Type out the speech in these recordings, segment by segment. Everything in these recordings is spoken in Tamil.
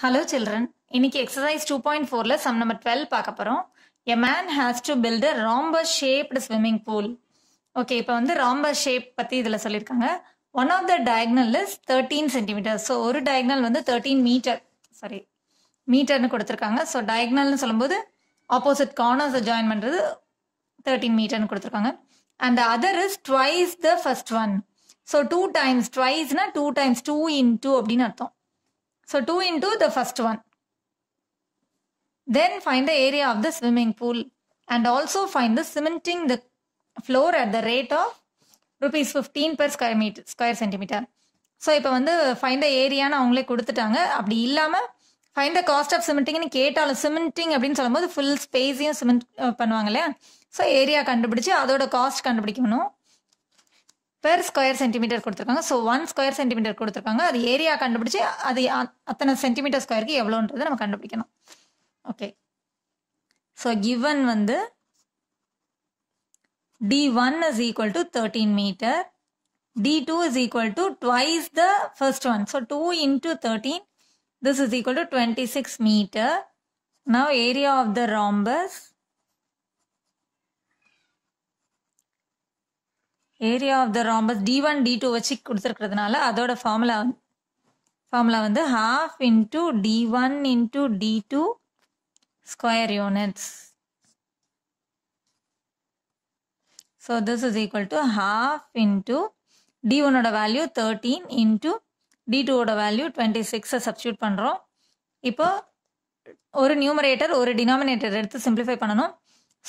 ஹலோ சில்ட்ரன் இன்னைக்கு எக்ஸசைஸ் டூ பாயிண்ட் ஃபோரில் சம் நம்பர் டுவெல் பார்க்க போகிறோம் a man has to build a rhombus shaped swimming pool okay இப்போ வந்து ராம்பஸ் ஷேப் பற்றி இதில் சொல்லியிருக்காங்க one of the diagonal is thirteen centimetre so ஒரு டயக்னல் வந்து தேர்ட்டீன் மீட்டர் சாரி மீட்டர்னு கொடுத்துருக்காங்க ஸோ டயக்னல்னு சொல்லும்போது ஆப்போசிட் கார்னர்ஸை ஜாயின் பண்ணுறது தேர்ட்டீன் மீட்டர்னு கொடுத்துருக்காங்க and other is twice the first one so two times ட்வைஸ்னா டூ டைம்ஸ் டூ இன் டூ அப்படின்னு அர்த்தம் So 2 into the first one then find the area of the swimming pool and also find the cementing the floor at the rate of rupees fifteen per square metre square centimetre so இப்போ வந்து ஃபைன் த ஏரியான்னு அவங்களே கொடுத்துட்டாங்க அப்படி இல்லாமல் ஃபைன் த காஸ்ட் ஆஃப் சிமெண்டிங்னு கேட்டாலும் சிமெண்டிங் அப்படின்னு சொல்லும்போது ஃபுல் ஸ்பேஸையும் சிமெண்ட் பண்ணுவாங்க இல்லையா ஸோ ஏரியா கண்டுபிடிச்சி அதோட காஸ்ட் கண்டுபிடிக்கணும் பெர் ஸ்கொயர் சென்டிமீட்டர் கொடுத்துருக்காங்க ஸோ ஒன் ஸ்கொயர் சென்டிமீட்டர் கொடுத்துருக்காங்க அது ஏரியா கண்டுபிடிச்சி அது அத்தனை சென்டிமீட்டர் ஸ்கொயருக்கு எவ்வளோன்றது நம்ம கண்டுபிடிக்கணும் ஓகே ஸோ கிவன் வந்து D one is equal to thirteen metre D two is equal to twice the first one so two into thirteen this is equal to twenty six metre now area of the rhombus area of the rhombus D one D two வச்சு கொடுத்துருக்கிறதுனால அதோட ஃபார்முலா வந்து ஃபார்முலா வந்து half into D one into D two square units so this is equal to half into D ஒன்னோட வேல்யூ தேர்ட்டீன் இன்டூ டி டூவோட வேல்யூ டுவெண்ட்டி சிக்ஸை சப்ஸ்டியூட் பண்ணுறோம் இப்போ ஒரு நியூமரேட்டர் ஒரு டினாமினேட்டர் எடுத்து சிம்பிளிஃபை பண்ணணும்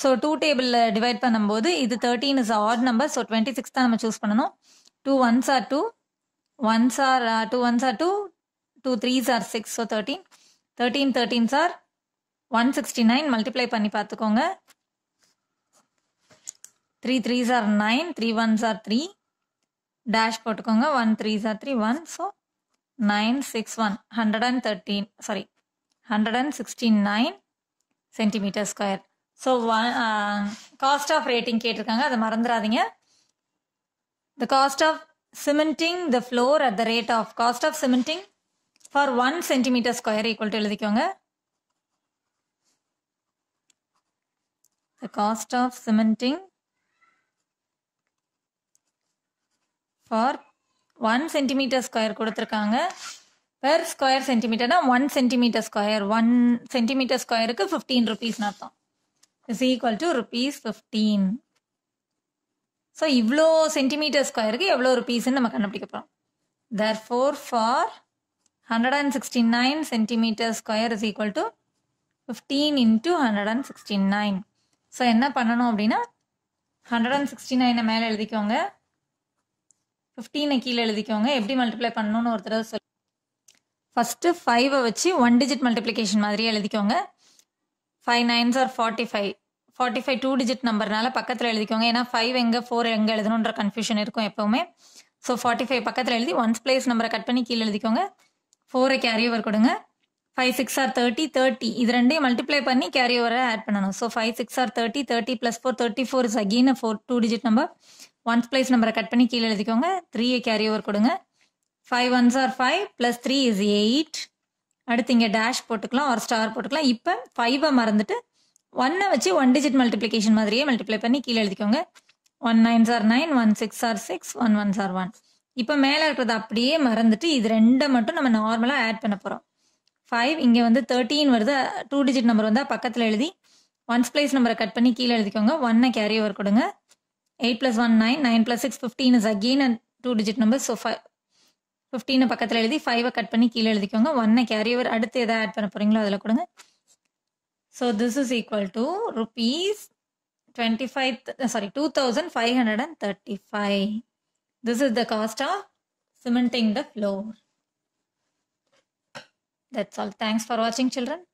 ஸோ டூ டேபிளில் டிவைட் பண்ணும்போது இது thirteen is odd number so twenty six தான் நம்ம சூஸ் பண்ணணும் two ones are two ones are two ones are two two threes are six so thirteen thirteen thirteens are one sixty nine multiply பண்ணி பார்த்துக்கோங்க three threes are nine three ones are three dash போட்டுக்கோங்க one threes are three one so nine six one hundred and thirteen sorry hundred and sixty nine centimetre square so cost of rating கேட்டிருக்காங்க அதை மறந்துடாதீங்க the cost of cementing the floor at the rate of cost of cementing for one centimetre square equal எழுதிக்கோங்க the cost of cementing for one centimetre square கொடுத்துருக்காங்க பெர் ஸ்கொயர் சென்டிமீட்டர்னா one centimetre square one centimetre ஸ்கொயருக்கு ஃபிஃப்டீன் ருபீஸ் அர்த்தம் is equal to rupees fifteen so இவ்வளோ சென்டிமீட்டர் ஸ்கொயருக்கு எவ்வளோ ருபீஸ்ன்னு நம்ம கண்டுபிடிக்க போகிறோம் therefore for hundred and sixty nine centimetre square is equal to fifteen into hundred and sixty nine so என்ன பண்ணணும் அப்படின்னா ஹண்ட்ரட் அண்ட் சிக்ஸ்டி நைனை மேலே எழுதிக்கோங்க ஃபிஃப்டீனை கீழே எழுதிக்கோங்க எப்படி மல்டிப்ளை பண்ணணும்னு ஒரு தடவை சொல்லி ஃபஸ்ட்டு ஃபைவை வச்சு ஒன் டிஜிட் மல்டிப்ளிகேஷன் மாதிரியே எழுதிக்கோங்க five nines are forty five forty five two digit நம்பர்னால பக்கத்தில் எழுதிக்கோங்க ஏன்னா ஃபைவ் எங்கே ஃபோர் எங்கே எழுதணுன்ற கன்ஃபியூஷன் இருக்கும் எப்போவுமே ஸோ ஃபார்ட்டி ஃபைவ் பக்கத்தில் எழுதி ஒன்ஸ் பிளேஸ் நம்பரை கட் பண்ணி கீழே எழுதிக்கோங்க ஃபோரை கேரி ஓவர் கொடுங்க five sixes are thirty thirty இது ரெண்டையும் மல்டிப்ளை பண்ணி கேரி ஓவரை ஆட் பண்ணணும் so five sixes are thirty thirty plus four thirty four is again four two digit number ones place நம்பரை கட் பண்ணி கீழே எழுதிக்கோங்க த்ரீயை கேரி ஓவர் கொடுங்க five ones are five plus three is eight அடுத்து இங்கே டேஷ் போட்டுக்கலாம் ஒரு ஸ்டார் போட்டுக்கலாம் இப்போ ஃபைவை மறந்துட்டு ஒன்னை வச்சு ஒன் டிஜிட் மல்டிப்ளிகேஷன் மாதிரியே மல்டிப்ளை பண்ணி கீழே எழுதிக்கோங்க one nine sir nine one six are six one one sir one இப்போ மேலே இருக்கிறத அப்படியே மறந்துட்டு இது ரெண்டை மட்டும் நம்ம நார்மலாக ஆட் பண்ண போகிறோம் ஃபைவ் இங்கே வந்து தேர்ட்டீன் வருது டூ டிஜிட் நம்பர் வந்தால் பக்கத்தில் எழுதி ஒன்ஸ் பிளேஸ் நம்பரை கட் பண்ணி கீழே எழுதிக்கோங்க ஒன்னை கேரி ஓவர் கொடுங்க eight plus one nine nine plus six fifteen is again and two digit number so five ஃபிஃப்டீனை பக்கத்தில் எழுதி ஃபைவை கட் பண்ணி கீழே எழுதிக்கோங்க ஒன்னை கேரி ஓவர் அடுத்து எதாவது ஆட் பண்ண போகிறீங்களோ அதில் கொடுங்க so this is equal to rupees twenty five sorry two thousand five hundred and thirty five this is the cost of cementing the floor that's all thanks for வாட்சிங் சில்ட்ரன்